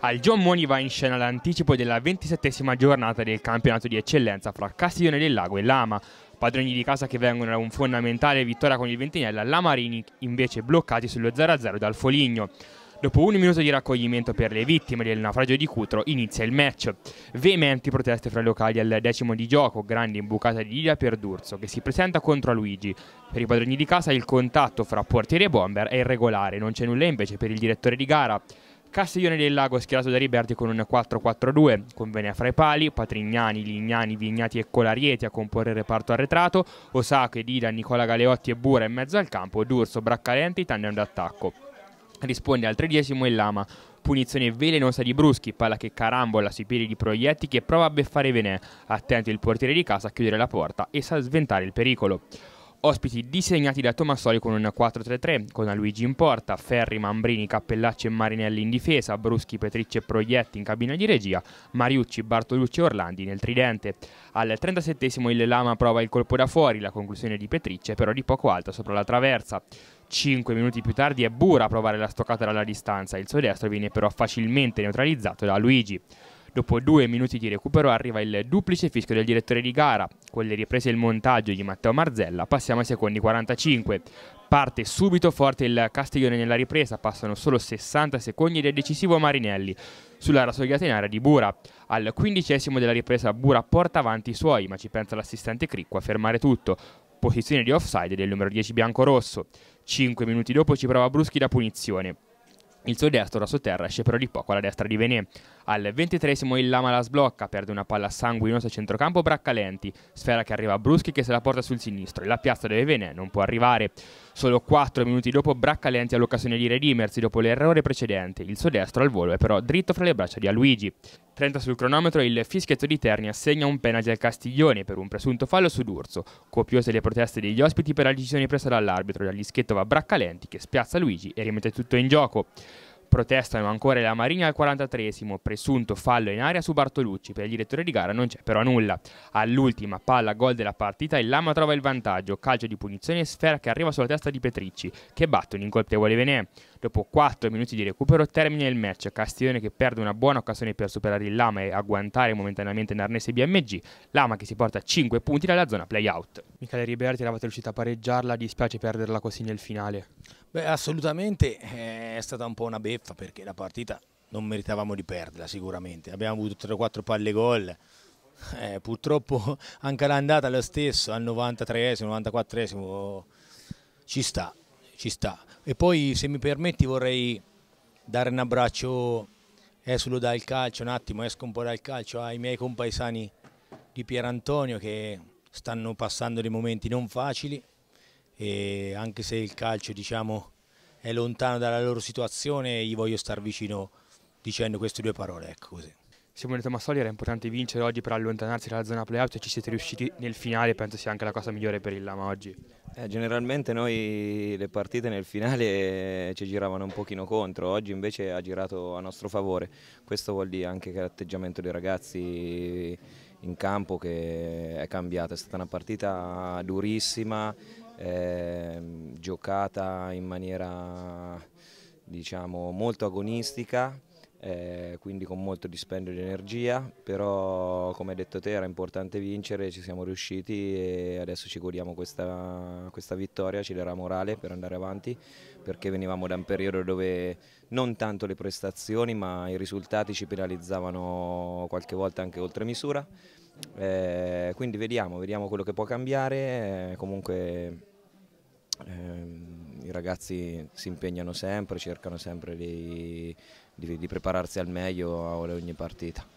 Al Moni va in scena l'anticipo della ventisettesima giornata del campionato di eccellenza fra Castiglione del Lago e Lama. Padroni di casa che vengono da un fondamentale vittoria con il Ventinella, Lamarini invece bloccati sullo 0-0 dal Foligno. Dopo un minuto di raccoglimento per le vittime del naufragio di Cutro inizia il match. Veementi proteste fra i locali al decimo di gioco, grande imbucata di Lidia per D'Urso che si presenta contro Luigi. Per i padroni di casa il contatto fra portiere e bomber è irregolare, non c'è nulla invece per il direttore di gara. Castiglione del Lago schierato da Riberti con un 4-4-2, con Venea fra i pali, Patrignani, Lignani, Vignati e Colarieti a comporre il reparto arretrato, Osaka, Dida, Nicola Galeotti e Bura in mezzo al campo, D'Urso, Braccalenti, tandem d'attacco. Risponde al tredicesimo il Lama, punizione velenosa di Bruschi, palla che carambola sui piedi di Proietti che prova a beffare Venè, attento il portiere di casa a chiudere la porta e sa sventare il pericolo. Ospiti disegnati da Tomassoli con un 4-3-3, con Luigi in porta, Ferri, Mambrini, Cappellacci e Marinelli in difesa, Bruschi, Petricci e Proietti in cabina di regia, Mariucci, Bartolucci e Orlandi nel tridente. Al 37 il Lama prova il colpo da fuori, la conclusione di Petricci è però di poco alta sopra la traversa. 5 minuti più tardi è Bura a provare la stoccata dalla distanza, il suo destro viene però facilmente neutralizzato da Luigi. Dopo due minuti di recupero arriva il duplice fischio del direttore di gara, con le riprese e il montaggio di Matteo Marzella, passiamo ai secondi 45. Parte subito forte il Castiglione nella ripresa, passano solo 60 secondi ed è decisivo Marinelli sulla rasoiata in area di Bura. Al quindicesimo della ripresa Bura porta avanti i suoi, ma ci pensa l'assistente Cricco a fermare tutto. Posizione di offside del numero 10 bianco-rosso. 5 minuti dopo ci prova Bruschi da punizione. Il suo destro da sotterra esce però di poco alla destra di Venè. Al 23 il Lama la sblocca, perde una palla sanguinosa a centrocampo Braccalenti, sfera che arriva a Bruschi che se la porta sul sinistro e la piazza dove Venè non può arrivare. Solo quattro minuti dopo Braccalenti ha l'occasione di redimersi dopo l'errore precedente, il suo destro al volo è però dritto fra le braccia di Aluigi. 30 sul cronometro il fischietto di Terni assegna un penalty al Castiglione per un presunto fallo su D'Urso. Copiose le proteste degli ospiti per la decisione presa dall'arbitro, dagli va Braccalenti che spiazza Luigi e rimette tutto in gioco. Protestano ancora la Marina al 43esimo, presunto fallo in aria su Bartolucci, per il direttore di gara non c'è però nulla. All'ultima palla gol della partita il Lama trova il vantaggio, calcio di punizione e sfera che arriva sulla testa di Petricci, che batte un incolpevole Venè. Dopo 4 minuti di recupero termina il match, Castiglione che perde una buona occasione per superare il Lama e agguantare momentaneamente Narnese BMG, Lama che si porta 5 punti dalla zona playout. Michele Riberti eravate riusciti a pareggiarla, dispiace perderla così nel finale. Beh, assolutamente eh, è stata un po' una beffa perché la partita non meritavamo di perderla sicuramente. Abbiamo avuto 3 4 palle gol. Eh, purtroppo anche l'andata lo stesso al 93esimo, 94esimo ci sta, ci sta. E poi se mi permetti vorrei dare un abbraccio, esulo eh, dal calcio un attimo, esco un po' dal calcio ai miei compaesani di Pierantonio che stanno passando dei momenti non facili e anche se il calcio diciamo, è lontano dalla loro situazione, gli voglio star vicino dicendo queste due parole. Ecco così. Simone Tomassoli era importante vincere oggi per allontanarsi dalla zona playout e ci siete riusciti nel finale, penso sia anche la cosa migliore per il Lama oggi. Eh, generalmente noi le partite nel finale eh, ci giravano un pochino contro, oggi invece ha girato a nostro favore, questo vuol dire anche che l'atteggiamento dei ragazzi in campo che è cambiato, è stata una partita durissima, eh, giocata in maniera diciamo, molto agonistica, eh, quindi con molto dispendio di energia, però come hai detto te era importante vincere, ci siamo riusciti e adesso ci godiamo questa, questa vittoria, ci darà morale per andare avanti perché venivamo da un periodo dove non tanto le prestazioni ma i risultati ci penalizzavano qualche volta anche oltre misura, eh, quindi vediamo, vediamo quello che può cambiare, eh, comunque ragazzi si impegnano sempre, cercano sempre di, di, di prepararsi al meglio a ogni partita.